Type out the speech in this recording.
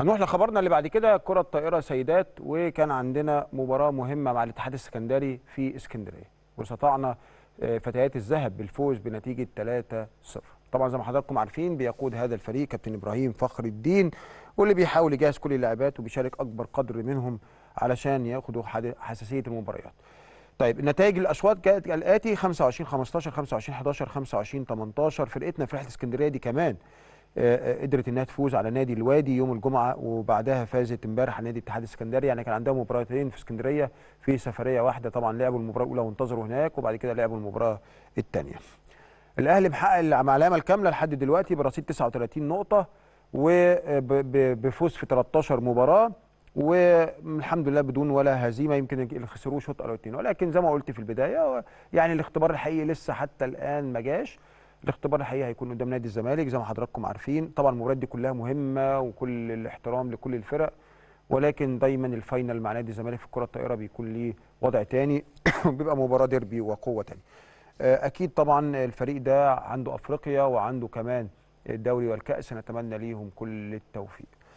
هنروح لخبرنا اللي بعد كده كرة الطائرة سيدات وكان عندنا مباراة مهمة مع الاتحاد السكندري في اسكندرية واستطعنا آه، فتيات الذهب بالفوز بنتيجة 3-0 طبعا زي ما حضراتكم عارفين بيقود هذا الفريق كابتن ابراهيم فخر الدين واللي بيحاول يجهز كل اللاعبات وبيشارك اكبر قدر منهم علشان ياخدوا حساسيه المباريات. طيب نتائج الاشواط كانت الاتي 25 15 25 11 25 18 فرقتنا في رحله اسكندريه دي كمان آه، قدرت انها تفوز على نادي الوادي يوم الجمعه وبعدها فازت امبارح على نادي اتحاد اسكندريه يعني كان عندها مباراتين في اسكندريه في سفريه واحده طبعا لعبوا المباراه الاولى وانتظروا هناك وبعد كده لعبوا المباراه الثانيه. الاهلي محقق العلامه الكامله لحد دلوقتي برصيد 39 نقطه وبفوز آه، في 13 مباراه والحمد لله بدون ولا هزيمه يمكن خسروه شوط او اثنين ولكن زي ما قلت في البدايه يعني الاختبار الحقيقي لسه حتى الان ما جاش الاختبار الحقيقي هيكون قدام نادي الزمالك زي ما حضراتكم عارفين طبعا المباريات دي كلها مهمه وكل الاحترام لكل الفرق ولكن دايما الفاينل مع نادي الزمالك في الكره الطائره بيكون ليه وضع تاني بيبقى مباراه ديربي وقوه تاني آه، اكيد طبعا الفريق ده عنده افريقيا وعنده كمان الدوري والكاس نتمنى ليهم كل التوفيق